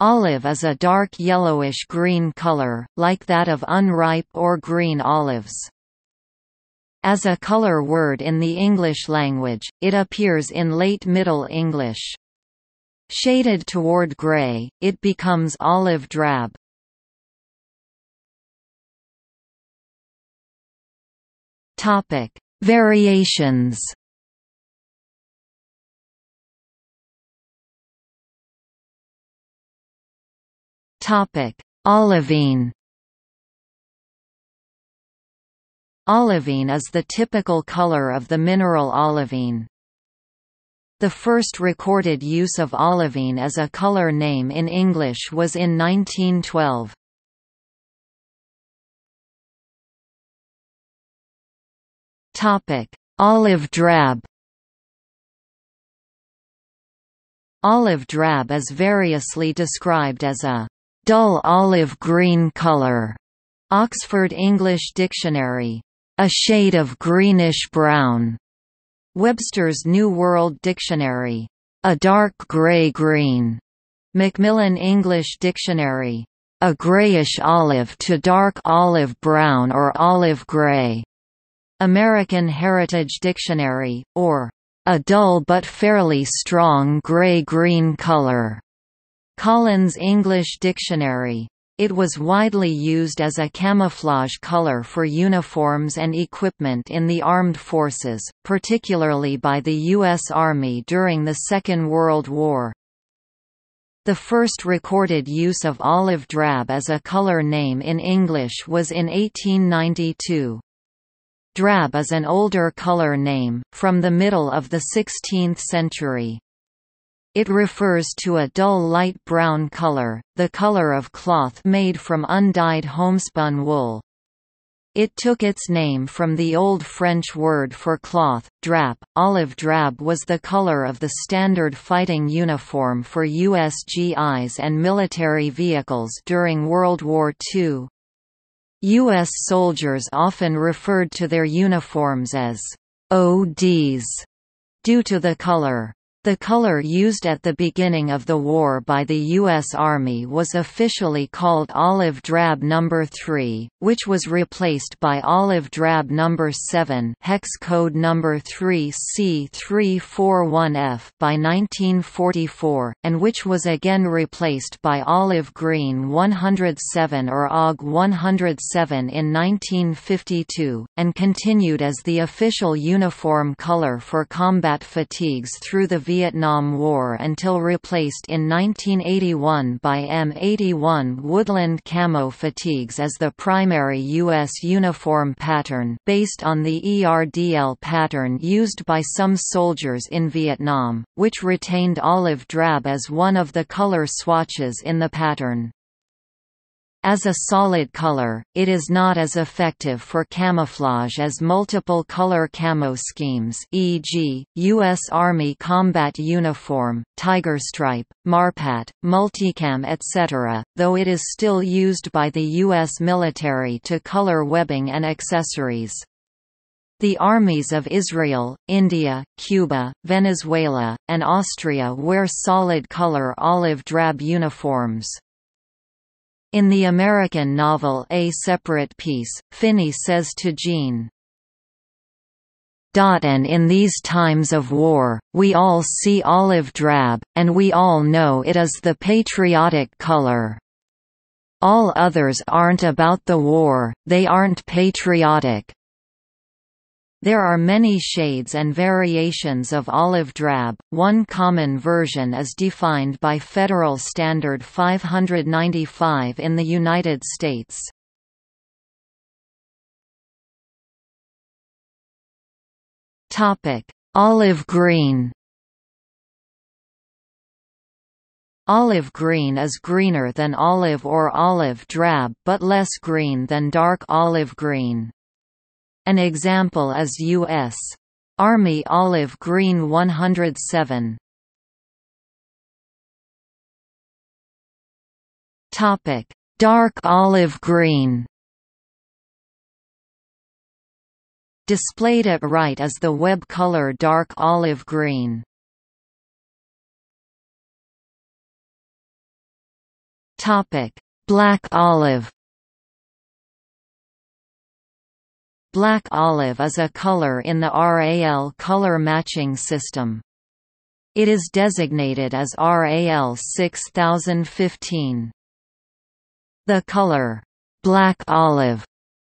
Olive is a dark yellowish-green color, like that of unripe or green olives. As a color word in the English language, it appears in late Middle English. Shaded toward gray, it becomes olive drab. Variations Topic: Olivine. Olivine is the typical color of the mineral olivine. The first recorded use of olivine as a color name in English was in 1912. Topic: Olive drab. Olive drab is variously described as a dull olive-green color. Oxford English Dictionary. A shade of greenish-brown. Webster's New World Dictionary. A dark gray-green. Macmillan English Dictionary. A grayish olive to dark olive-brown or olive-gray. American Heritage Dictionary, or a dull but fairly strong gray-green color. Collins English Dictionary. It was widely used as a camouflage color for uniforms and equipment in the armed forces, particularly by the U.S. Army during the Second World War. The first recorded use of olive drab as a color name in English was in 1892. Drab is an older color name, from the middle of the 16th century. It refers to a dull light brown color, the color of cloth made from undyed homespun wool. It took its name from the Old French word for cloth, drap. Olive drab was the color of the standard fighting uniform for U.S. GIs and military vehicles during World War II. U.S. soldiers often referred to their uniforms as ODs due to the color. The color used at the beginning of the war by the U.S. Army was officially called olive drab number no. 3, which was replaced by olive drab number no. 7, hex code number no. 3C341F by 1944, and which was again replaced by olive green 107 or AUG 107 in 1952, and continued as the official uniform color for combat fatigues through the Vietnam War until replaced in 1981 by M81 woodland camo fatigues as the primary U.S. uniform pattern based on the ERDL pattern used by some soldiers in Vietnam, which retained olive drab as one of the color swatches in the pattern. As a solid color, it is not as effective for camouflage as multiple color camo schemes e.g., U.S. Army Combat Uniform, Tiger Stripe, MARPAT, Multicam etc., though it is still used by the U.S. military to color webbing and accessories. The armies of Israel, India, Cuba, Venezuela, and Austria wear solid color olive drab uniforms. In the American novel A Separate Peace, Finney says to Jean, and in these times of war, we all see olive drab, and we all know it is the patriotic color. All others aren't about the war, they aren't patriotic. There are many shades and variations of olive drab. One common version is defined by Federal Standard 595 in the United States. Topic: Olive green. Olive green is greener than olive or olive drab but less green than dark olive green. An example is U.S. Army Olive Green 107. Topic: Dark olive green. Displayed at right is the web color dark olive green. Topic: Black olive. Black olive is a color in the RAL color matching system. It is designated as RAL 6015. The color, black olive,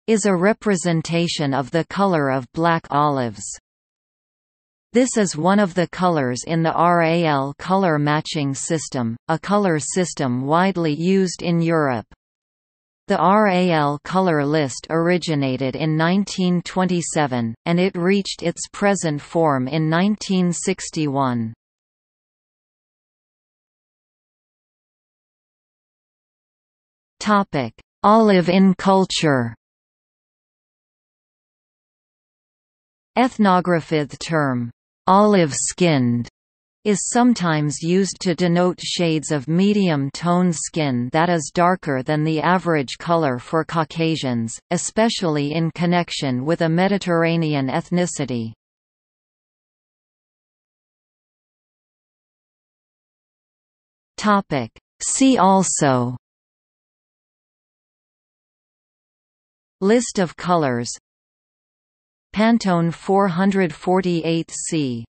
is a representation of the color of black olives. This is one of the colors in the RAL color matching system, a color system widely used in Europe. The RAL color list originated in 1927, and it reached its present form in 1961. Olive in culture Ethnographic term, olive-skinned is sometimes used to denote shades of medium toned skin that is darker than the average color for Caucasians, especially in connection with a Mediterranean ethnicity. See also List of colors Pantone 448C